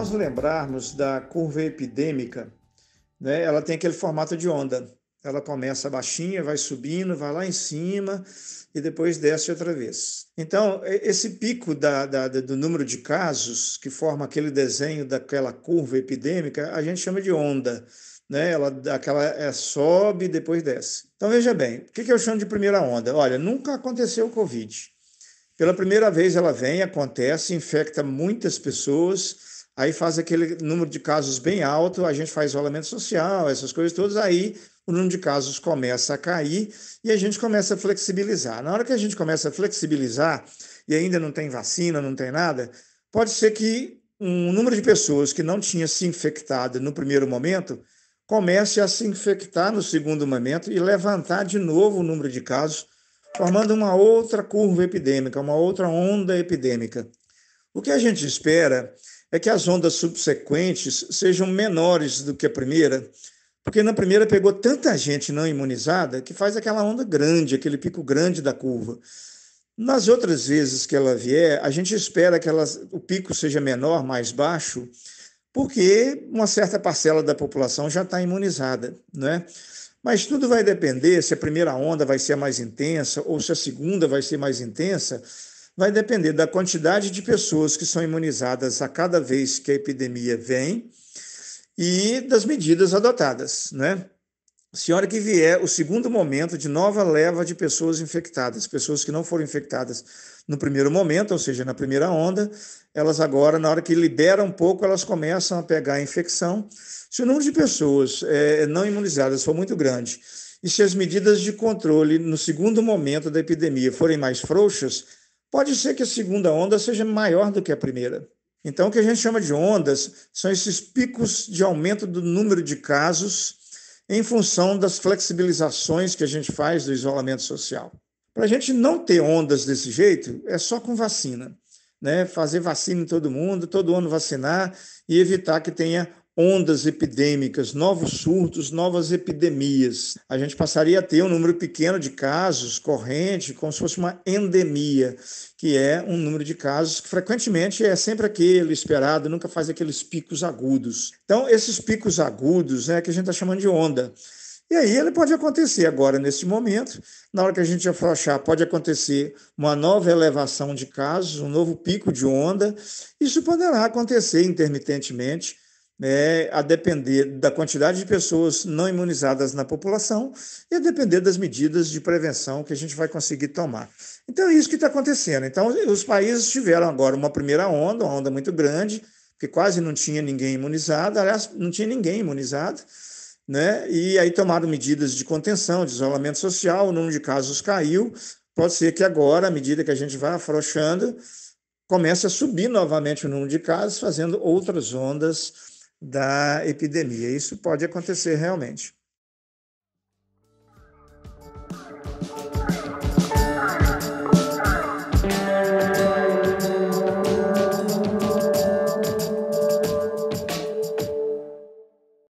nós lembrarmos da curva epidêmica, né, ela tem aquele formato de onda. Ela começa baixinha, vai subindo, vai lá em cima e depois desce outra vez. Então, esse pico da, da, do número de casos, que forma aquele desenho daquela curva epidêmica, a gente chama de onda. Né? Ela, aquela é, sobe e depois desce. Então, veja bem, o que, que eu chamo de primeira onda? Olha, nunca aconteceu o Covid. Pela primeira vez ela vem, acontece, infecta muitas pessoas, aí faz aquele número de casos bem alto, a gente faz isolamento social, essas coisas todas, aí o número de casos começa a cair e a gente começa a flexibilizar. Na hora que a gente começa a flexibilizar e ainda não tem vacina, não tem nada, pode ser que um número de pessoas que não tinha se infectado no primeiro momento comece a se infectar no segundo momento e levantar de novo o número de casos, formando uma outra curva epidêmica, uma outra onda epidêmica. O que a gente espera é que as ondas subsequentes sejam menores do que a primeira, porque na primeira pegou tanta gente não imunizada que faz aquela onda grande, aquele pico grande da curva. Nas outras vezes que ela vier, a gente espera que ela, o pico seja menor, mais baixo, porque uma certa parcela da população já está imunizada, né? Mas tudo vai depender se a primeira onda vai ser mais intensa ou se a segunda vai ser mais intensa vai depender da quantidade de pessoas que são imunizadas a cada vez que a epidemia vem e das medidas adotadas, né? Se a hora que vier o segundo momento de nova leva de pessoas infectadas, pessoas que não foram infectadas no primeiro momento, ou seja, na primeira onda, elas agora, na hora que liberam um pouco, elas começam a pegar a infecção. Se o número de pessoas é, não imunizadas for muito grande e se as medidas de controle no segundo momento da epidemia forem mais frouxas, Pode ser que a segunda onda seja maior do que a primeira. Então, o que a gente chama de ondas são esses picos de aumento do número de casos em função das flexibilizações que a gente faz do isolamento social. Para a gente não ter ondas desse jeito, é só com vacina. Né? Fazer vacina em todo mundo, todo ano vacinar e evitar que tenha ondas epidêmicas, novos surtos, novas epidemias. A gente passaria a ter um número pequeno de casos corrente, como se fosse uma endemia, que é um número de casos que frequentemente é sempre aquele esperado, nunca faz aqueles picos agudos. Então, esses picos agudos é né, que a gente está chamando de onda. E aí ele pode acontecer agora, nesse momento, na hora que a gente afrouxar, pode acontecer uma nova elevação de casos, um novo pico de onda. Isso poderá acontecer intermitentemente é, a depender da quantidade de pessoas não imunizadas na população e a depender das medidas de prevenção que a gente vai conseguir tomar. Então, é isso que está acontecendo. Então, os países tiveram agora uma primeira onda, uma onda muito grande, que quase não tinha ninguém imunizado, aliás, não tinha ninguém imunizado, né? e aí tomaram medidas de contenção, de isolamento social, o número de casos caiu. Pode ser que agora, à medida que a gente vai afrouxando, comece a subir novamente o número de casos, fazendo outras ondas da epidemia. Isso pode acontecer realmente.